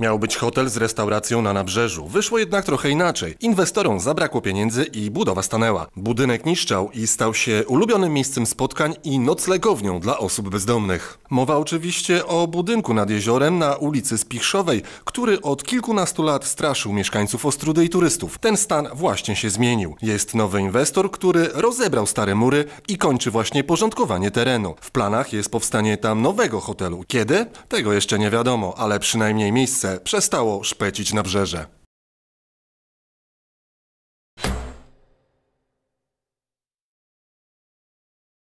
Miał być hotel z restauracją na nabrzeżu. Wyszło jednak trochę inaczej. Inwestorom zabrakło pieniędzy i budowa stanęła. Budynek niszczał i stał się ulubionym miejscem spotkań i noclegownią dla osób bezdomnych. Mowa oczywiście o budynku nad jeziorem na ulicy Spichrzowej, który od kilkunastu lat straszył mieszkańców Ostrudy i turystów. Ten stan właśnie się zmienił. Jest nowy inwestor, który rozebrał stare mury i kończy właśnie porządkowanie terenu. W planach jest powstanie tam nowego hotelu. Kiedy? Tego jeszcze nie wiadomo, ale przynajmniej miejsce przestało szpecić na brzeże.